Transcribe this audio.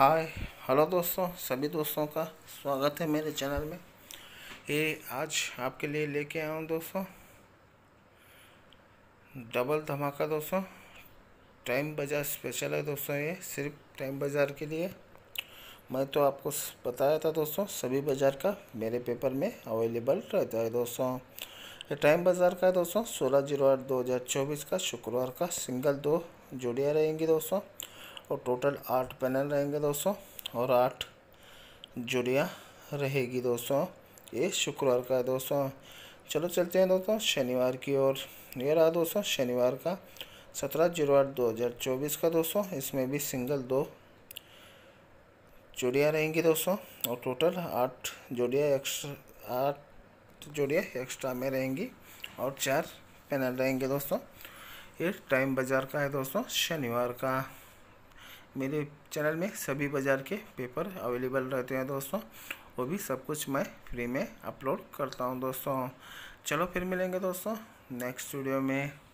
hi hello दोस्तों सभी दोस्तों का स्वागत है मेरे चैनल में ये आज आपके लिए लेके आया हूँ दोस्तों डबल धमाका दोस्तों टाइम बाज़ार स्पेशल है दोस्तों ये सिर्फ टाइम बाज़ार के लिए मैं तो आपको बताया था दोस्तों सभी बाज़ार का मेरे पेपर में अवेलेबल रहता है दोस्तों ये टाइम बाज़ार का है दोस्तों सोलह जीरो आठ दो हज़ार चौबीस का शुक्रवार का सिंगल दो जोड़ियाँ रहेंगी दोस्तों और टोटल आठ पैनल रहेंगे दोस्तों और आठ जुड़िया रहेगी दोस्तों ये शुक्रवार का है दोस्तों चलो चलते हैं दोस्तों शनिवार की ओर ये रहा दोस्तों शनिवार का सत्रह जीरो आठ दो हज़ार चौबीस का दोस्तों इसमें भी सिंगल दो जोड़ियाँ रहेंगी दोस्तों और टोटल आठ जोड़ियाँ एक्स्ट्रा आठ जोड़ियाँ एक्स्ट्रा में रहेंगी और चार पैनल रहेंगे दोस्तों ये टाइम बाज़ार का है दोस्तों शनिवार का मेरे चैनल में सभी बाज़ार के पेपर अवेलेबल रहते हैं दोस्तों वो भी सब कुछ मैं फ्री में अपलोड करता हूँ दोस्तों चलो फिर मिलेंगे दोस्तों नेक्स्ट वीडियो में